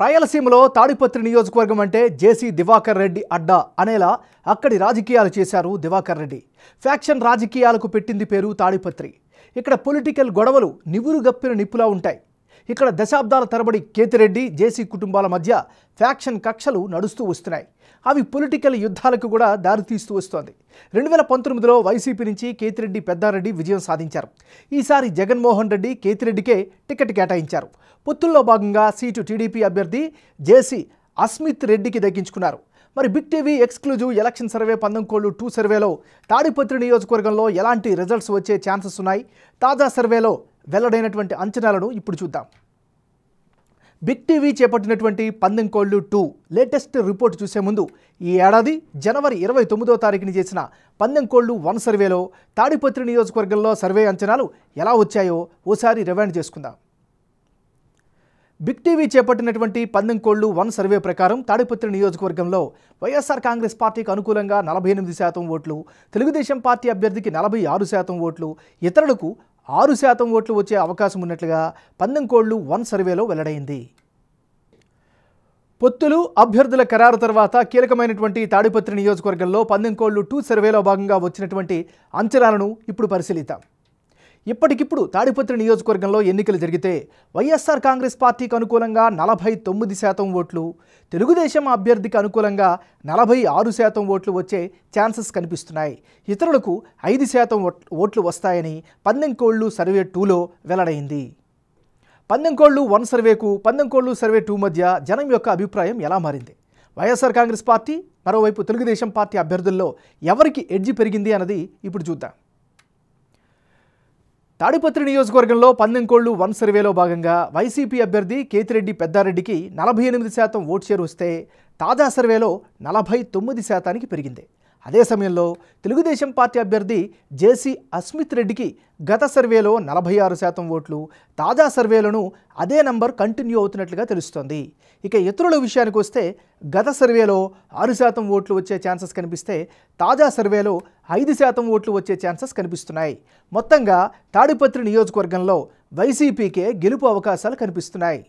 రాయలసీమలో తాడిపత్రి నియోజకవర్గం అంటే జేసీ దివాకర్ రెడ్డి అడ్డా అనేలా అక్కడి రాజకీయాలు చేశారు దివాకర్ రెడ్డి ఫ్యాక్షన్ రాజకీయాలకు పెట్టింది పేరు తాడిపత్రి ఇక్కడ పొలిటికల్ గొడవలు నివురుగప్పిన గప్పిన నిప్పులా ఉంటాయి ఇక్కడ దశాబ్దాల తరబడి కేతిరెడ్డి జేసీ కుటుంబాల మధ్య ఫ్యాక్షన్ కక్షలు నడుస్తూ వస్తున్నాయి అవి పొలిటికల్ యుద్ధాలకు కూడా దారితీస్తూ వస్తోంది రెండు వేల పంతొమ్మిదిలో వైసీపీ నుంచి కేతిరెడ్డి పెద్దారెడ్డి విజయం సాధించారు ఈసారి జగన్మోహన్ రెడ్డి కేతిరెడ్డికే టికెట్ కేటాయించారు పొత్తుల్లో భాగంగా సీటు టీడీపీ అభ్యర్థి జేసీ అస్మిత్ రెడ్డికి దక్కించుకున్నారు మరి big TV exclusive election survey Pandem Kollu two సర్వేలో తాడిపత్రి నియోజకవర్గంలో ఎలాంటి రిజల్ట్స్ వచ్చే ఛాన్సెస్ ఉన్నాయి తాజా సర్వేలో వెల్లడైనటువంటి అంచనాలను ఇప్పుడు చూద్దాం బిగ్ టీవీ చేపట్టినటువంటి పందెం కోళ్ళు టూ లేటెస్ట్ రిపోర్ట్ చూసే ముందు ఈ ఏడాది జనవరి ఇరవై తొమ్మిదో తారీఖుని చేసిన పందెం కోళ్ళు వన్ సర్వేలో తాడిపత్రి నియోజకవర్గంలో సర్వే అంచనాలు ఎలా వచ్చాయో ఓసారి రివైండ్ చేసుకుందాం బిగ్ టీవీ చేపట్టినటువంటి పందెం కోళ్ళు వన్ సర్వే ప్రకారం తాడిపత్రి నియోజకవర్గంలో వైఎస్ఆర్ కాంగ్రెస్ పార్టీకి అనుకూలంగా నలభై ఎనిమిది శాతం ఓట్లు తెలుగుదేశం పార్టీ అభ్యర్థికి నలభై ఆరు శాతం ఓట్లు ఇతరులకు ఆరు శాతం ఓట్లు వచ్చే అవకాశం ఉన్నట్లుగా పందంకోళ్లు వన్ సర్వేలో వెల్లడైంది పొత్తులు అభ్యర్థుల ఖరారు తర్వాత కీలకమైనటువంటి తాడిపత్రి నియోజకవర్గంలో పందంకోళ్లు టూ సర్వేలో భాగంగా వచ్చినటువంటి అంచనాలను ఇప్పుడు పరిశీలిద్దాం ఇప్పటికిప్పుడు తాడిపత్రి నియోజకవర్గంలో ఎన్నికలు జరిగితే వైఎస్ఆర్ కాంగ్రెస్ పార్టీకి అనుకూలంగా నలభై తొమ్మిది శాతం ఓట్లు తెలుగుదేశం అభ్యర్థికి అనుకూలంగా నలభై ఆరు శాతం ఓట్లు వచ్చే ఛాన్సెస్ కనిపిస్తున్నాయి ఇతరులకు ఐదు శాతం ఓట్లు వస్తాయని పందెంకోళ్లు సర్వే టూలో వెల్లడైంది పందెంకోళ్లు వన్ సర్వేకు పందెంకోళ్లు సర్వే టూ మధ్య జనం యొక్క అభిప్రాయం ఎలా మారింది వైఎస్ఆర్ కాంగ్రెస్ పార్టీ మరోవైపు తెలుగుదేశం పార్టీ అభ్యర్థుల్లో ఎవరికి ఎడ్జి పెరిగింది అన్నది ఇప్పుడు చూద్దాం తాడిపత్రి నియోజకవర్గంలో పందెంకోళ్లు వన్ సర్వేలో భాగంగా వైసీపీ అభ్యర్థి కేతిరెడ్డి పెద్దారెడ్డికి నలభై ఎనిమిది శాతం ఓటు షేర్ వస్తే తాజా సర్వేలో నలభై తొమ్మిది శాతానికి పెరిగింది అదే సమయంలో తెలుగుదేశం పార్టీ అభ్యర్థి జేసీ అస్మిత్ రెడ్డికి గత సర్వేలో నలభై ఆరు శాతం ఓట్లు తాజా సర్వేలను అదే నంబర్ కంటిన్యూ అవుతున్నట్లుగా తెలుస్తోంది ఇక ఇతరుల విషయానికి వస్తే గత సర్వేలో ఆరు శాతం ఓట్లు వచ్చే ఛాన్సెస్ కనిపిస్తే తాజా సర్వేలో ఐదు శాతం ఓట్లు వచ్చే ఛాన్సెస్ కనిపిస్తున్నాయి మొత్తంగా తాడిపత్రి నియోజకవర్గంలో వైసీపీకే గెలుపు అవకాశాలు కనిపిస్తున్నాయి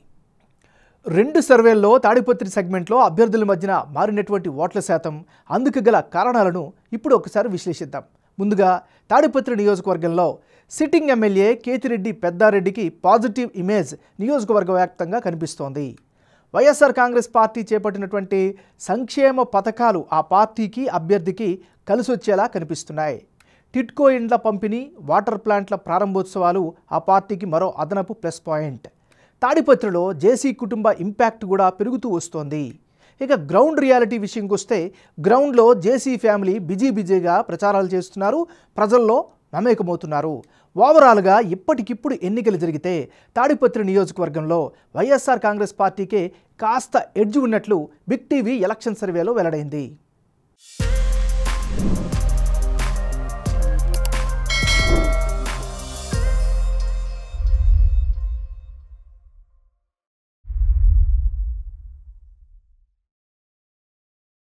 రెండు సర్వేల్లో తాడిపత్రి సెగ్మెంట్లో అభ్యర్థుల మధ్యన మారినటువంటి ఓట్ల శాతం అందుకు గల కారణాలను ఇప్పుడు ఒకసారి విశ్లేషిద్దాం ముందుగా తాడిపత్రి నియోజకవర్గంలో సిట్టింగ్ ఎమ్మెల్యే కేతిరెడ్డి పెద్దారెడ్డికి పాజిటివ్ ఇమేజ్ నియోజకవర్గ వ్యాప్తంగా కనిపిస్తోంది వైఎస్ఆర్ కాంగ్రెస్ పార్టీ చేపట్టినటువంటి సంక్షేమ పథకాలు ఆ పార్టీకి అభ్యర్థికి కలిసొచ్చేలా కనిపిస్తున్నాయి టిట్కో ఇండ్ల పంపిణీ వాటర్ ప్లాంట్ల ప్రారంభోత్సవాలు ఆ పార్టీకి మరో అదనపు ప్లస్ పాయింట్ తాడిపత్రిలో జేసీ కుటుంబ ఇంపాక్ట్ కూడా పెరుగుతూ వస్తోంది ఇక గ్రౌండ్ రియాలిటీ విషయంకి వస్తే గ్రౌండ్లో జేసీ ఫ్యామిలీ బిజీ బిజీగా ప్రచారాలు చేస్తున్నారు ప్రజల్లో నమేకమవుతున్నారు ఓవరాల్గా ఇప్పటికిప్పుడు ఎన్నికలు జరిగితే తాడిపత్రి నియోజకవర్గంలో వైఎస్ఆర్ కాంగ్రెస్ పార్టీకే కాస్త ఎడ్జ్ ఉన్నట్లు బిగ్ టీవీ ఎలక్షన్ సర్వేలో వెల్లడైంది